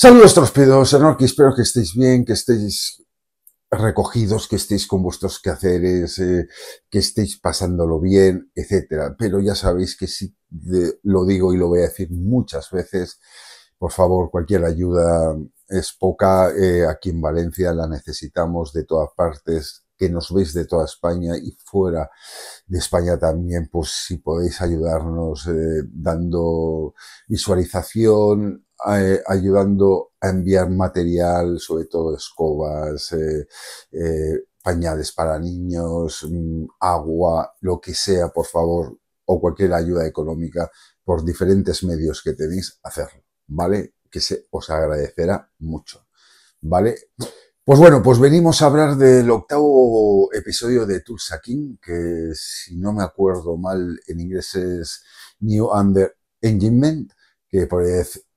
Saludos señor Enorki, espero que estéis bien, que estéis recogidos, que estéis con vuestros quehaceres, eh, que estéis pasándolo bien, etc. Pero ya sabéis que si lo digo y lo voy a decir muchas veces, por favor, cualquier ayuda es poca. Eh, aquí en Valencia la necesitamos de todas partes, que nos veis de toda España y fuera de España también, pues si podéis ayudarnos eh, dando visualización, eh, ayudando a enviar material, sobre todo escobas, eh, eh, pañales para niños, mm, agua, lo que sea, por favor, o cualquier ayuda económica por diferentes medios que tenéis, hacerlo, ¿vale? Que se os agradecerá mucho, ¿vale? Pues bueno, pues venimos a hablar del octavo episodio de Tulsa King, que si no me acuerdo mal en inglés es New Under Enginement, que por,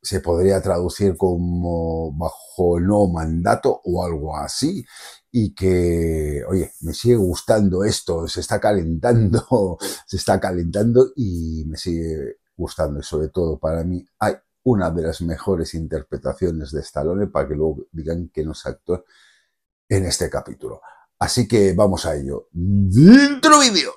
se podría traducir como bajo no mandato o algo así. Y que, oye, me sigue gustando esto, se está calentando, se está calentando y me sigue gustando. Y sobre todo para mí hay una de las mejores interpretaciones de Stallone para que luego digan que no es actor en este capítulo. Así que vamos a ello. ¡Dentro vídeo!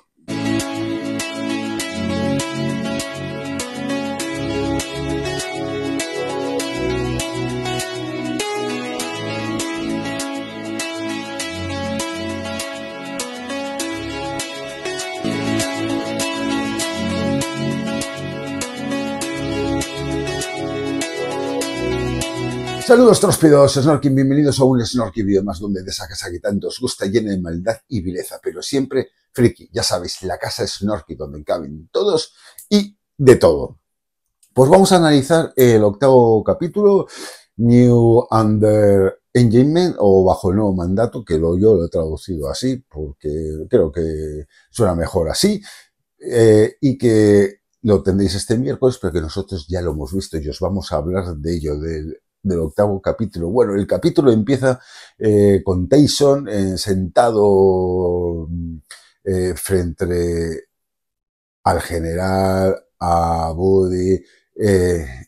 Saludos trospidos, Snorkin, bienvenidos a un Snorky video más donde de esa casa que tanto os gusta, llena de maldad y vileza, pero siempre friki, ya sabéis, la casa es Snorky donde caben todos y de todo. Pues vamos a analizar el octavo capítulo, New Under Engagement o bajo el nuevo mandato, que lo, yo lo he traducido así porque creo que suena mejor así, eh, y que lo tendréis este miércoles, pero que nosotros ya lo hemos visto y os vamos a hablar de ello, del del octavo capítulo. Bueno, el capítulo empieza eh, con Tyson eh, sentado mm, eh, frente al general, a Bode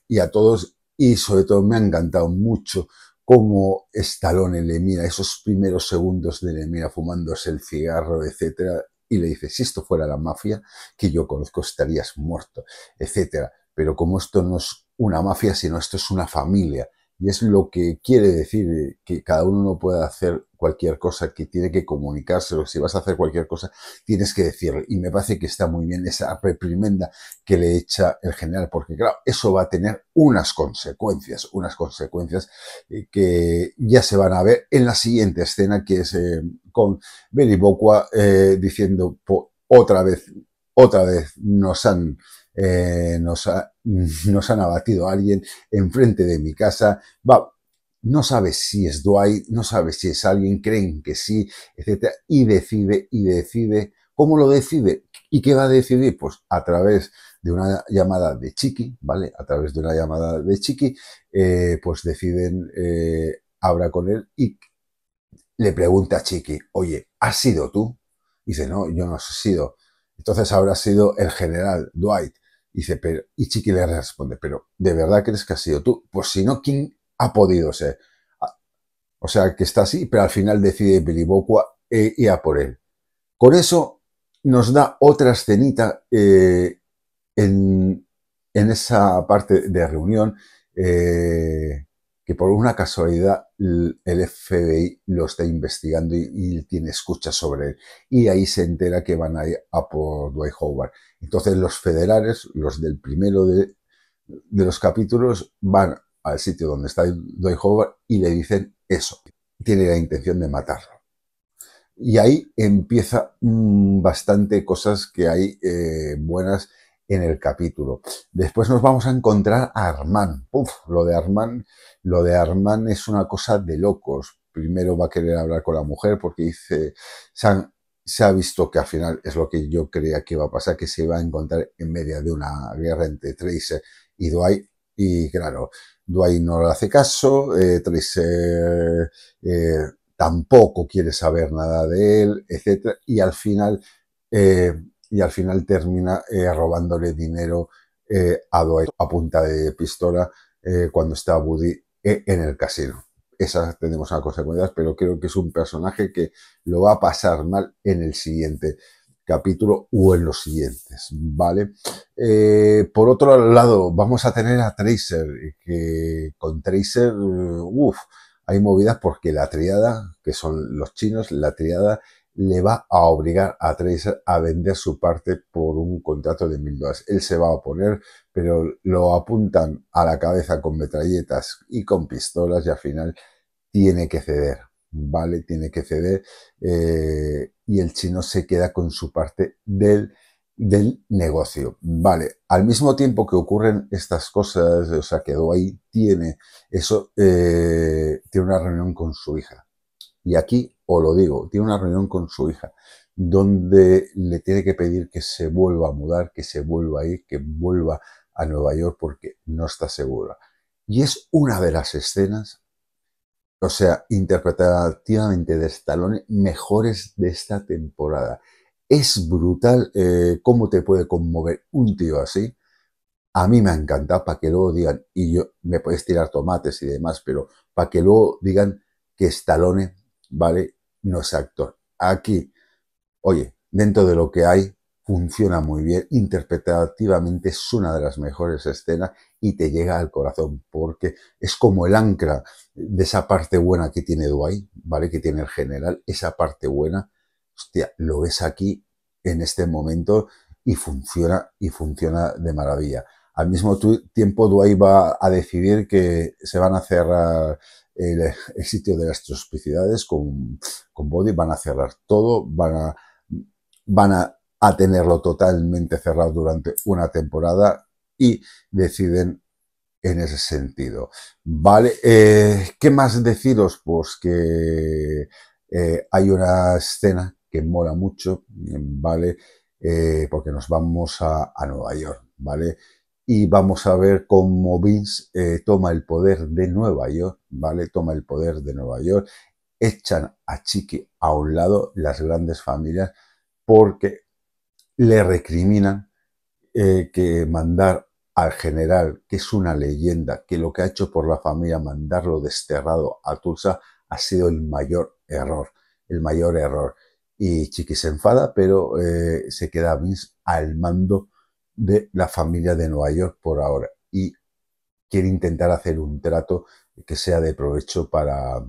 y a todos. Y sobre todo me ha encantado mucho cómo Stallone le mira esos primeros segundos de le fumándose el cigarro, etcétera, y le dice, si esto fuera la mafia que yo conozco, estarías muerto, etcétera. Pero como esto no es una mafia, sino esto es una familia, y es lo que quiere decir eh, que cada uno no puede hacer cualquier cosa, que tiene que comunicárselo. Si vas a hacer cualquier cosa, tienes que decirlo. Y me parece que está muy bien esa reprimenda que le echa el general, porque claro, eso va a tener unas consecuencias, unas consecuencias eh, que ya se van a ver en la siguiente escena, que es eh, con Benny diciendo otra vez, otra vez nos han eh, nos, han abatido a alguien enfrente de mi casa. Va, no sabe si es Dwight, no sabe si es alguien, creen que sí, etc. Y decide, y decide. ¿Cómo lo decide? ¿Y qué va a decidir? Pues a través de una llamada de Chiqui, ¿vale? A través de una llamada de Chiqui, eh, pues deciden, eh, habla con él y le pregunta a Chiqui, oye, ¿has sido tú? dice, no, yo no he sido. Entonces habrá sido el general Dwight dice, pero, y Chiqui le responde, pero ¿de verdad crees que ha sido tú? Pues si no, ¿quién ha podido ser? O sea, que está así, pero al final decide Bilibocua e eh, ir a por él. Con eso nos da otra escenita eh, en, esa parte de reunión. Eh, que por una casualidad el FBI lo está investigando y, tiene escucha sobre él. Y ahí se entera que van a ir a por Dwight Howard. Entonces los federales, los del primero de, los capítulos, van al sitio donde está Dwight Howard y le dicen eso. Tiene la intención de matarlo. Y ahí empieza mm, bastante cosas que hay eh, buenas en el capítulo. Después nos vamos a encontrar a Armand. lo de Armand lo de Armand es una cosa de locos. Primero va a querer hablar con la mujer porque dice, se ha visto que al final es lo que yo creía que iba a pasar, que se iba a encontrar en medio de una guerra entre Tracer y Dwight. Y claro, Dwight no le hace caso, eh, Tracer eh, tampoco quiere saber nada de él, etcétera. Y al final eh, y al final termina eh, robándole dinero eh, a Dwight a punta de pistola eh, cuando está Woody en el casino. Esas tenemos a consecuencias, pero creo que es un personaje que lo va a pasar mal en el siguiente capítulo o en los siguientes, ¿vale? por otro lado, vamos a tener a Tracer, que con Tracer, uff, hay movidas porque la triada, que son los chinos, la triada le va a obligar a Tracer a vender su parte por un contrato de mil dólares. Él se va a oponer, pero lo apuntan a la cabeza con metralletas y con pistolas y al final tiene que ceder, ¿vale? Tiene que ceder eh, y el chino se queda con su parte del, del negocio, ¿vale? Al mismo tiempo que ocurren estas cosas, o sea, que ahí, tiene eso, eh, tiene una reunión con su hija y aquí os lo digo, tiene una reunión con su hija donde le tiene que pedir que se vuelva a mudar, que se vuelva a ir, que vuelva a Nueva York porque no está segura. Y es una de las escenas, o sea, interpretada activamente de Stallone, mejores de esta temporada. Es brutal eh, cómo te puede conmover un tío así. A mí me ha encantado para que luego digan, y yo me puedes tirar tomates y demás, pero para que luego digan que Stallone ¿vale? No es actor. Aquí, oye, dentro de lo que hay, funciona muy bien, interpretativamente es una de las mejores escenas y te llega al corazón, porque es como el ancla de esa parte buena que tiene Dwight, ¿vale? Que tiene el general, esa parte buena, hostia, lo ves aquí en este momento y funciona y funciona de maravilla. Al mismo tiempo, Duay va a decidir que se van a cerrar el, sitio de las tropicidades con, con Body, van a cerrar todo, van a, van a, tenerlo totalmente cerrado durante una temporada y deciden en ese sentido. Vale, eh, ¿qué más deciros? Pues que eh, hay una escena que mola mucho, ¿vale? Eh, porque nos vamos a, a Nueva York, ¿vale? y vamos a ver cómo Vince eh, toma el poder de Nueva York, ¿vale? Toma el poder de Nueva York, echan a Chiqui a un lado las grandes familias porque le recriminan eh, que mandar al general, que es una leyenda, que lo que ha hecho por la familia, mandarlo desterrado a Tulsa, ha sido el mayor error, el mayor error. Y Chiqui se enfada, pero eh, se queda Vince al mando de la familia de Nueva York por ahora y quiere intentar hacer un trato que sea de provecho para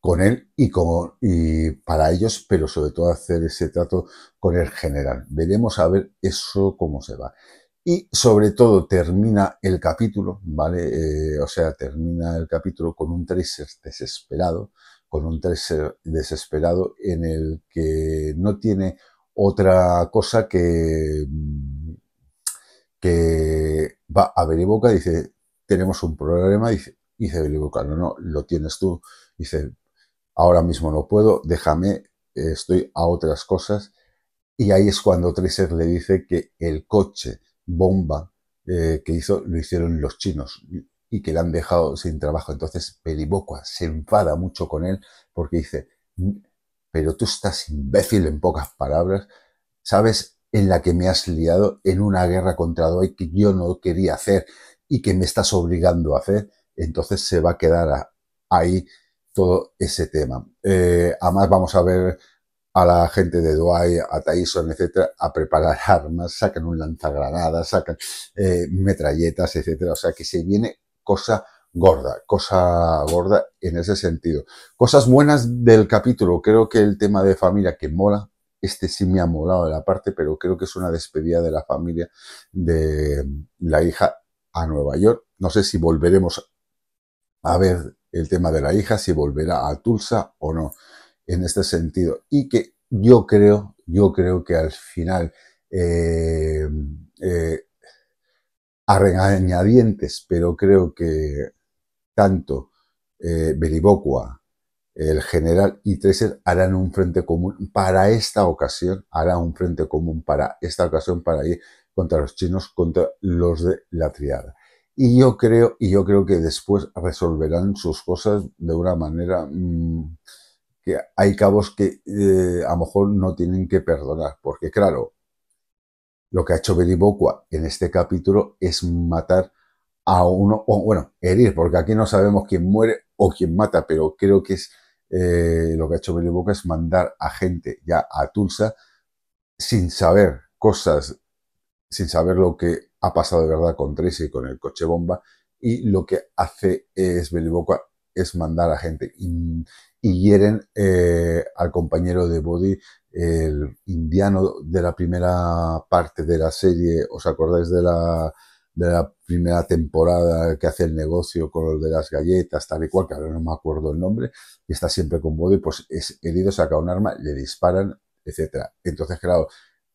con él y, como y para ellos, pero sobre todo hacer ese trato con el general. Veremos a ver eso cómo se va. Y sobre todo termina el capítulo, ¿vale? Eh, o sea, termina el capítulo con un tracer desesperado, con un tracer desesperado en el que no tiene otra cosa que, que va a boca dice, tenemos un problema, dice, dice no, no, lo tienes tú, dice, ahora mismo no puedo, déjame, estoy a otras cosas. Y ahí es cuando Tracer le dice que el coche bomba eh, que hizo lo hicieron los chinos y que le han dejado sin trabajo. Entonces boca se enfada mucho con él porque dice, pero tú estás imbécil en pocas palabras, sabes en la que me has liado en una guerra contra Doai que yo no quería hacer y que me estás obligando a hacer, entonces se va a quedar ahí todo ese tema. Eh, además vamos a ver a la gente de Doay, a Tyson, etcétera, a preparar armas, sacan un lanzagranadas, sacan eh, metralletas, etcétera. O sea que se viene cosa gorda, cosa gorda en ese sentido. Cosas buenas del capítulo, creo que el tema de familia que mola, este sí me ha molado de la parte, pero creo que es una despedida de la familia de la hija a Nueva York. No sé si volveremos a ver el tema de la hija, si volverá a Tulsa o no, en este sentido. Y que yo creo, yo creo que al final, eh, eh, a regañadientes, pero creo que tanto eh, el general y Treser harán un frente común para esta ocasión, harán un frente común para esta ocasión para ir contra los chinos, contra los de la triada. Y yo creo, y yo creo que después resolverán sus cosas de una manera mm, que hay cabos que eh, a lo mejor no tienen que perdonar, porque claro, lo que ha hecho Beribocua en este capítulo es matar a uno, o bueno, herir, porque aquí no sabemos quién muere o quién mata, pero creo que es eh, lo que ha hecho Billy es mandar a gente ya a Tulsa sin saber cosas, sin saber lo que ha pasado de verdad con Tracy con el coche bomba, y lo que hace es Billy es mandar a gente y, hieren eh, al compañero de Body, el indiano de la primera parte de la serie, ¿os acordáis de la de la primera temporada que hace el negocio con los de las galletas, tal y cual, que ahora no me acuerdo el nombre, y está siempre con ...y pues es herido, saca un arma, le disparan, etcétera. Entonces, claro,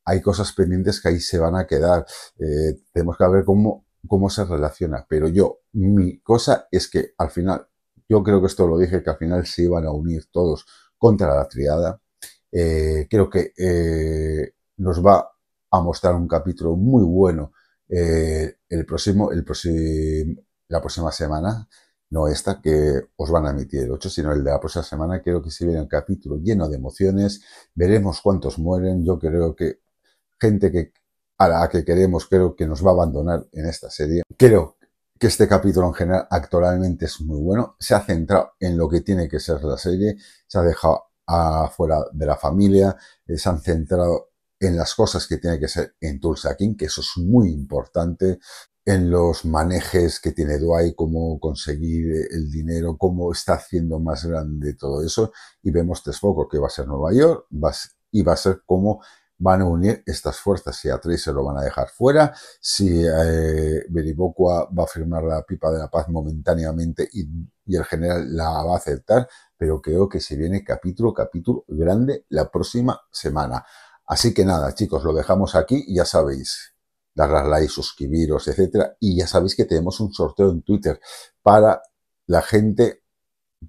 hay cosas pendientes que ahí se van a quedar. Eh, tenemos que ver cómo, cómo se relaciona. Pero yo, mi cosa es que al final, yo creo que esto lo dije, que al final se iban a unir todos contra la triada. Eh, creo que eh, nos va a mostrar un capítulo muy bueno eh, el próximo, el la próxima semana, no esta que os van a emitir el 8, sino el de la próxima semana, creo que se viene un capítulo lleno de emociones, veremos cuántos mueren, yo creo que gente que a la que queremos creo que nos va a abandonar en esta serie. Creo que este capítulo en general actualmente es muy bueno, se ha centrado en lo que tiene que ser la serie, se ha dejado afuera de la familia, eh, se han centrado en las cosas que tiene que ser en Tulsa King, que eso es muy importante, en los manejes que tiene Dwight, cómo conseguir el dinero, cómo está haciendo más grande todo eso. Y vemos tres que va a ser Nueva York y va a ser cómo van a unir estas fuerzas. Si a se lo van a dejar fuera, si eh, va a firmar la pipa de la paz momentáneamente y, y el general la va a aceptar, pero creo que se viene capítulo, capítulo grande la próxima semana. Así que nada, chicos, lo dejamos aquí. Ya sabéis, darle a like, suscribiros, etcétera. Y ya sabéis que tenemos un sorteo en Twitter para la gente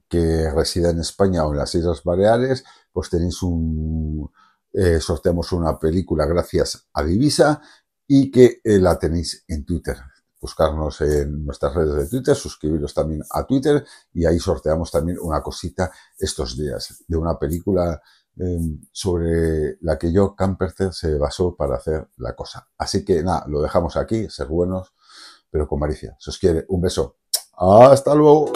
que resida en España o en las Islas Baleares, pues tenéis un eh, sorteamos una película gracias a Divisa y que eh, la tenéis en Twitter. Buscarnos en nuestras redes de Twitter, suscribiros también a Twitter y ahí sorteamos también una cosita estos días de una película Em, sobre la que yo Camperter se basó para hacer la cosa. Así que nada, lo dejamos aquí, ser buenos, pero con maricia. Se os quiere, un beso. Hasta luego.